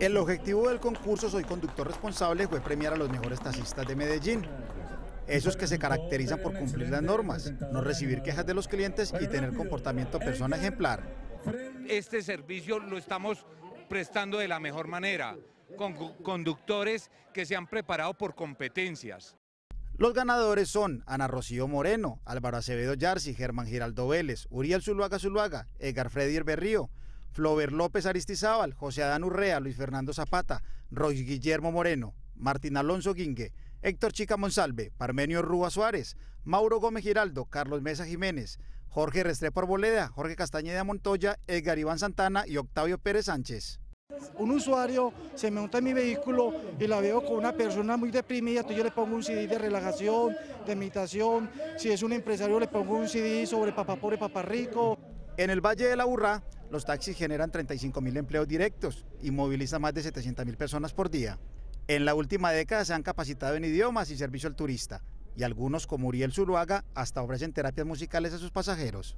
El objetivo del concurso Soy Conductor Responsable fue premiar a los mejores taxistas de Medellín. Esos que se caracterizan por cumplir las normas, no recibir quejas de los clientes y tener comportamiento persona ejemplar. Este servicio lo estamos prestando de la mejor manera, con conductores que se han preparado por competencias. Los ganadores son Ana Rocío Moreno, Álvaro Acevedo Yarsi, Germán Giraldo Vélez, Uriel Zuluaga Zuluaga, Edgar Freddy Herberrío, Flover López Aristizábal, José Adán Urrea, Luis Fernando Zapata, Roy Guillermo Moreno, Martín Alonso Guingue, Héctor Chica Monsalve, Parmenio Rúa Suárez, Mauro Gómez Giraldo, Carlos Mesa Jiménez, Jorge Restrepo Arboleda, Jorge Castañeda Montoya, Edgar Iván Santana y Octavio Pérez Sánchez. Un usuario se me monta en mi vehículo y la veo con una persona muy deprimida, yo le pongo un CD de relajación, de meditación, si es un empresario le pongo un CD sobre papá pobre, papá rico. En el Valle de la Burra, los taxis generan 35 mil empleos directos y movilizan más de 700 mil personas por día. En la última década se han capacitado en idiomas y servicio al turista, y algunos, como Uriel Zuluaga, hasta ofrecen terapias musicales a sus pasajeros.